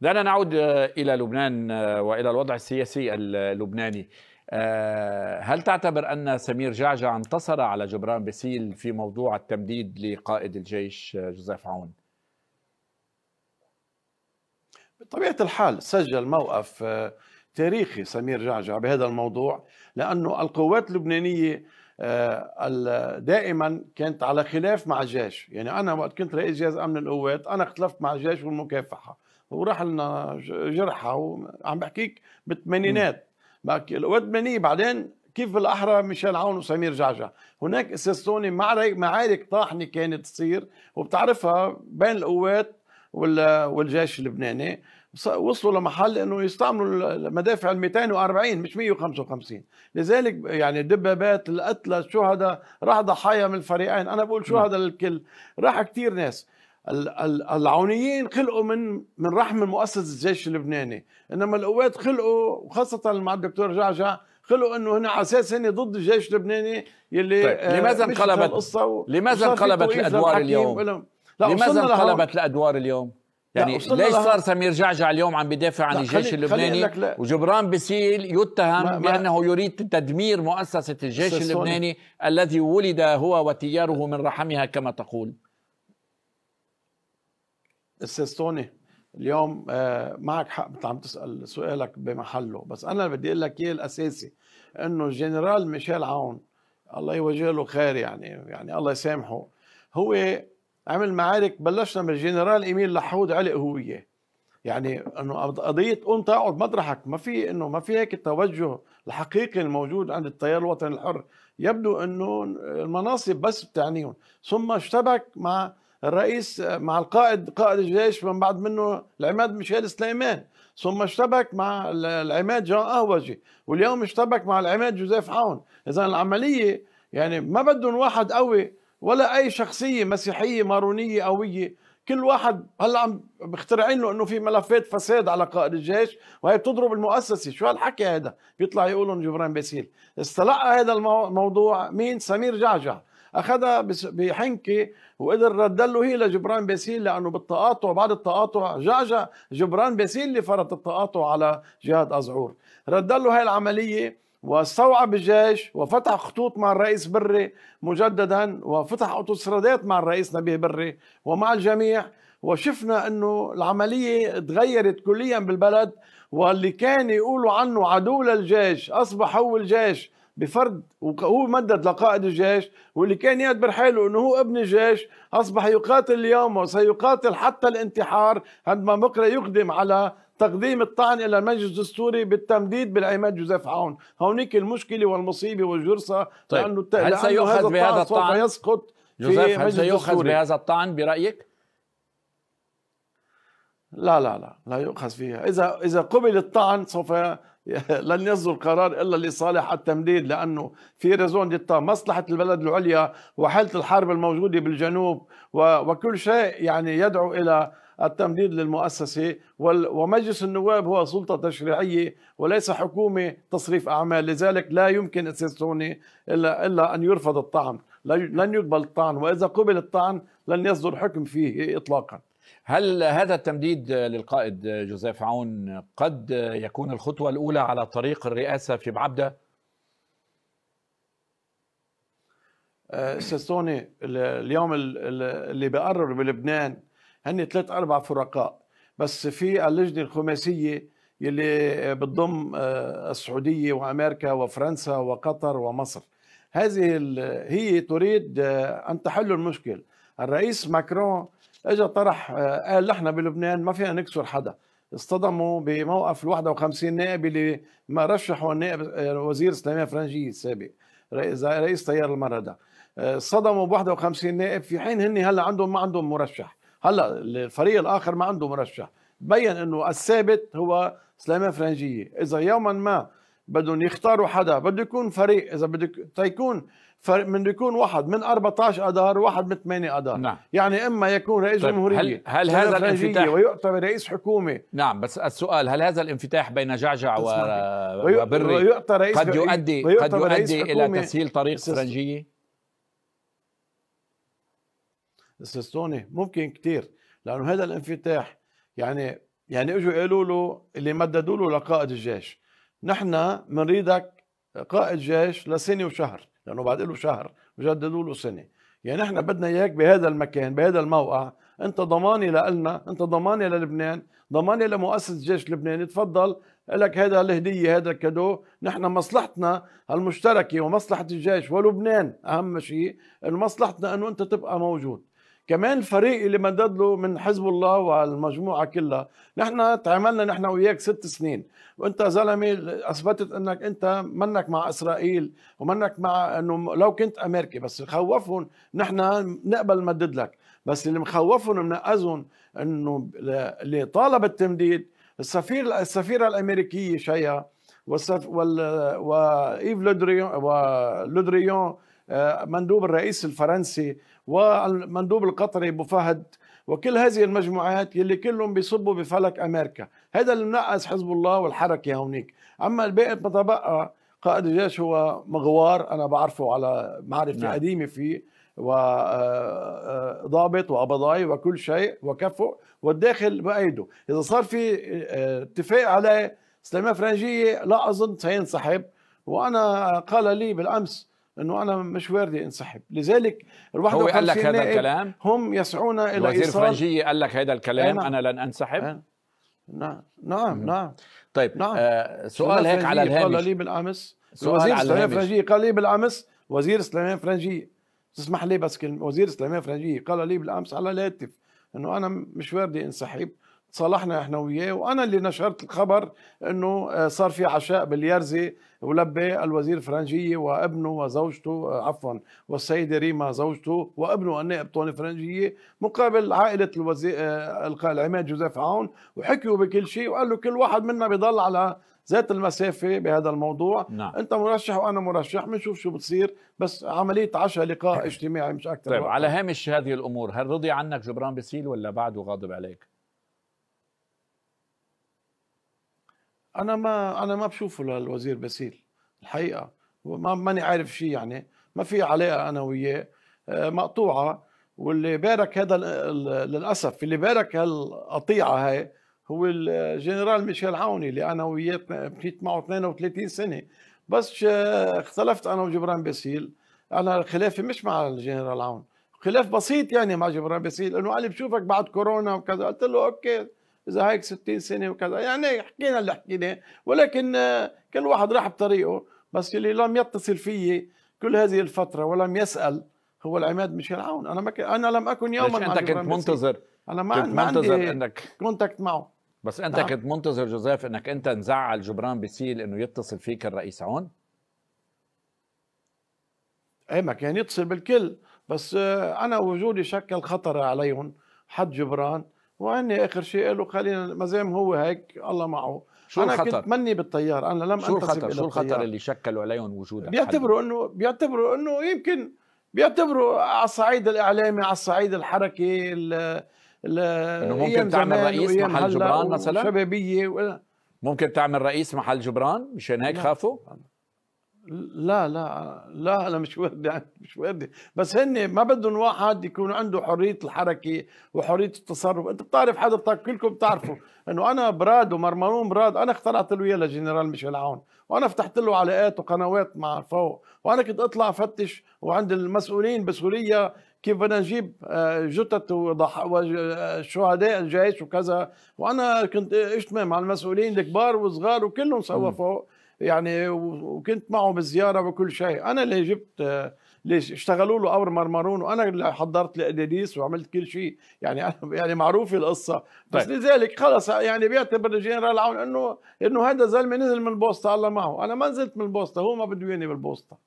دعنا نعود آه، الى لبنان آه، والى الوضع السياسي اللبناني آه، هل تعتبر ان سمير جعجع انتصر على جبران باسيل في موضوع التمديد لقائد الجيش جوزيف عون؟ بطبيعه الحال سجل موقف تاريخي سمير جعجع بهذا الموضوع لانه القوات اللبنانيه دائما كانت على خلاف مع الجيش يعني انا وقت كنت رئيس جهاز امن القوات انا اختلفت مع الجيش والمكافحه وراح لنا جرحى وعم بحكيك بالثمانينات والثمانية بعدين كيف بالاحرى ميشيل عون وسمير جعجع هناك اساسوني معارك معارك طاحنه كانت تصير وبتعرفها بين القوات والجيش اللبناني وصلوا لمحل انه يستعملوا المدافع ال 240 مش 155 لذلك يعني دبابات القتلى الشهداء راح ضحايا من الفريقين انا بقول شهداء للكل راح كثير ناس العونيين خلقوا من من رحم مؤسسه الجيش اللبناني انما القوات خلقوا وخاصه مع الدكتور جعجع خلقوا انه هنا على اساس هن ضد الجيش اللبناني يلي طيب. آه لماذا انقلبت القصه لماذا انقلبت الادوار اليوم؟ لا لماذا انقلبت الادوار اليوم؟ يعني ليش صار سمير جعجع اليوم عم بدافع عن الجيش اللبناني وجبران بسيل يتهم ما بانه ما يريد تدمير مؤسسه الجيش اللبناني الذي ولد هو وتياره من رحمها كما تقول استاذ توني اليوم آه، معك حق عم تسال سؤالك بمحله بس انا بدي اقول لك اياه الاساسي انه الجنرال ميشيل عون الله يوجه له خير يعني يعني الله يسامحه هو عمل معارك بلشنا من الجنرال ايميل لحود علق هو وياه يعني انه قضيه قوم تقعد مطرحك ما في انه ما في هيك التوجه الحقيقي الموجود عند التيار الوطني الحر يبدو انه المناصب بس بتعنيهم ثم اشتبك مع الرئيس مع القائد قائد الجيش من بعد منه العماد ميشيل سليمان ثم اشتبك مع العماد جان قهوجي واليوم اشتبك مع العماد جوزيف عون اذا العمليه يعني ما بدهم واحد قوي ولا اي شخصيه مسيحيه مارونيه قويه كل واحد هلا عم مخترعين له انه في ملفات فساد على قائد الجيش وهي بتضرب المؤسسه شو هالحكي هذا بيطلع يقولون جبران باسيل استلقى هذا الموضوع مين سمير جعجع اخذها بحنكه وقدر رد له هي لجبران باسيل لانه بالتقاطع بعد التقاطع جعجع جبران باسيل اللي فرط التقاطع على جهاد ازعور رد له هاي العمليه واستوعب الجيش وفتح خطوط مع الرئيس بري مجددا وفتح اوتوسترادات مع الرئيس نبيه بري ومع الجميع وشفنا انه العمليه تغيرت كليا بالبلد واللي كان يقولوا عنه عدو للجيش اصبح هو الجيش بفرد وهو مدد لقائد الجيش واللي كان يعتبر حاله انه هو ابن الجيش اصبح يقاتل اليوم وسيقاتل حتى الانتحار عندما بكره يقدم على تقديم الطعن الى المجلس الدستوري بالتمديد بالعماد جوزيف عون، هونيك المشكله والمصيبه والجرصه طيب. لانه هل سيؤخذ بهذا الطعن؟ سوف يسقط جوزيف هل سيؤخذ بهذا الطعن برايك؟ لا لا لا لا يؤخذ فيها، اذا اذا قبل الطعن سوف لن يصدر قرار الا لصالح التمديد لانه في ريزون ديتا مصلحه البلد العليا وحاله الحرب الموجوده بالجنوب وكل شيء يعني يدعو الى التمديد للمؤسسة ومجلس النواب هو سلطة تشريعية وليس حكومة تصريف أعمال لذلك لا يمكن السيسوني إلا, إلا أن يرفض الطعن لن يقبل الطعن وإذا قبل الطعن لن يصدر حكم فيه إطلاقاً هل هذا التمديد للقائد جوزيف عون قد يكون الخطوة الأولى على طريق الرئاسة في بعبدة؟ أه، استاذ اليوم اللي بقرر بلبنان هن ثلاث اربع فرقاء بس في اللجنه الخماسيه يلي بتضم أه، السعوديه وامريكا وفرنسا وقطر ومصر هذه هي تريد أه، ان تحل المشكل الرئيس ماكرون اجى طرح آه، قال نحن بلبنان ما فينا نكسر حدا اصطدموا بموقف ال 51 نائب اللي ما رشحوا النائب آه، وزير سليمان فرنجي السابق رئيس تيار المرده آه، اصطدموا ب 51 نائب في حين هن هلا عندهم ما عندهم مرشح هلا الفريق الاخر ما عنده مرشح بين انه الثابت هو سليمان فرنجيه اذا يوما ما بدهم يختاروا حدا بده يكون فريق اذا بده تيكون فريق بده يكون واحد من 14 اذار وواحد من 8 اذار نعم. يعني اما يكون رئيس طيب جمهوريه هل, هل هذا الانفتاح ويعتبر رئيس حكومه نعم بس السؤال هل هذا الانفتاح بين جعجع و... وبري قد يؤدي قد يؤدي الى تسهيل طريق فرنجيه استوني ممكن كثير لانه هذا الانفتاح يعني يعني اجوا قالوا له اللي مددوا له لقائد الجيش نحن بنريدك قائد جيش لسنه وشهر لانه بعد له شهر بجددوا له سنه يعني نحن بدنا اياك بهذا المكان بهذا الموقع انت ضماني لنا انت ضماني للبنان ضماني لمؤسسه جيش اللبناني، تفضل لك هذا الهديه هذا الكادو نحن مصلحتنا المشتركه ومصلحه الجيش ولبنان اهم شيء مصلحتنا انه انت تبقى موجود كمان الفريق اللي مدد له من حزب الله والمجموعه كلها نحن تعاملنا نحن وياك ست سنين وانت زلمه اثبتت انك انت منك مع اسرائيل ومنك مع انه لو كنت امريكي بس خوفهم نحن نقبل مدد لك بس اللي مخوفهم ومنقذهم انه اللي طالب التمديد السفير السفيره الامريكيه شيا والسف وال وايف لودريون ولودريون مندوب الرئيس الفرنسي والمندوب القطري ابو فهد وكل هذه المجموعات يلي كلهم بيصبوا بفلك امريكا هذا اللي منقص حزب الله والحركه هونيك اما الباقي ما تبقى قائد الجيش هو مغوار انا بعرفه على معرفه نعم. قديمه فيه وضابط آه، آه، وقبضاي وكل شيء وكفو والداخل بايده اذا صار في آه، اتفاق عليه سليمان فرنجيه لا اظن سينسحب وانا قال لي بالامس انه انا مش واردي انسحب لذلك ال هو قال لك هذا الكلام هم يسعون الى وزير الفرنجي قال لك هذا الكلام انا, أنا لن انسحب إيه. نعم نعم نعم طيب نعم. آه سؤال هيك على الهامش قال لي بالامس وزير سليمان فرنجي قال لي بالامس وزير سليمان فرنجي تسمح لي بس كلمه وزير سليمان فرنجي قال لي بالامس على الهاتف انه انا مش واردي انسحب تصالحنا احنا وياه وانا اللي نشرت الخبر انه آه، صار في عشاء باليرزي ولبى الوزير فرنجيه وابنه وزوجته آه، عفوا والسيده ريما زوجته وابنه النائب طوني فرنجيه مقابل عائله الوزير آه، العماد جوزيف عون وحكيوا بكل شيء وقال له كل واحد منا بيضل على ذات المسافة بهذا الموضوع نعم. أنت مرشح وأنا مرشح بنشوف شو بتصير بس عملية عشاء لقاء طيب. اجتماعي مش أكثر طيب على هامش هذه الأمور هل رضي عنك جبران بسيل ولا بعده غاضب عليك؟ انا ما انا ما بشوفه للوزير باسيل الحقيقه ما ماني عارف شيء يعني ما في علاقه انا وياه آه، مقطوعه واللي بارك هذا للاسف اللي بارك هالقطيعه هاي هو الجنرال ميشيل عوني اللي انا وياه مشيت معه 32 سنه بس آه، اختلفت انا وجبران باسيل انا خلافي مش مع الجنرال عون خلاف بسيط يعني مع جبران باسيل انه قال لي بشوفك بعد كورونا وكذا قلت له اوكي اذا هيك 60 سنه وكذا يعني حكينا اللي حكيناه ولكن آه، كل واحد راح بطريقه بس اللي لم يتصل فيي كل هذه الفتره ولم يسال هو العماد ميشيل عون انا ما ك... انا لم اكن يوما مع انت كنت منتظر انا ما, كنت منتظر عندي انك كونتاكت معه بس انت نعم. كنت منتظر جوزيف انك انت نزعل جبران بسيل انه يتصل فيك الرئيس عون ايه ما كان يتصل بالكل بس آه، انا وجودي شكل خطر عليهم حد جبران واني اخر شيء قالوا خلينا ما زال هو هيك الله معه شو أنا الخطر؟ كنت مني بالطيار انا لم شو الخطر؟ شو الخطر اللي شكلوا عليهم وجودك؟ بيعتبروا انه بيعتبروا انه يمكن بيعتبروا على الصعيد الاعلامي على الصعيد الحركي ال انه ممكن تعمل رئيس محل جبران مثلا شبابيه ممكن تعمل رئيس محل جبران مشان هيك خافوا؟ لا لا لا انا مش ودي مش ودي بس هن ما بدهم واحد يكون عنده حريه الحركه وحريه التصرف انت بتعرف حضرتك كلكم بتعرفوا انه انا براد ومرمرون براد انا اخترعت له اياه لجنرال ميشيل عون وانا فتحت له علاقات وقنوات مع فوق وانا كنت اطلع افتش وعند المسؤولين بسوريا كيف بدنا نجيب آه، جثث وشهداء الجيش وكذا وانا كنت اجتمع مع المسؤولين الكبار والصغار وكلهم سوا فوق يعني وكنت معه بالزياره وكل شيء انا اللي جبت ليش اشتغلوا له قبر مرمرون وانا اللي حضرت القداديس وعملت كل شيء يعني انا يعني معروفه القصه بس طيب. لذلك خلص يعني بيعتبر الجنرال عون انه انه هذا زلمه نزل من البوسطه الله معه انا ما نزلت من البوسطه هو ما بده ياني بالبوسطه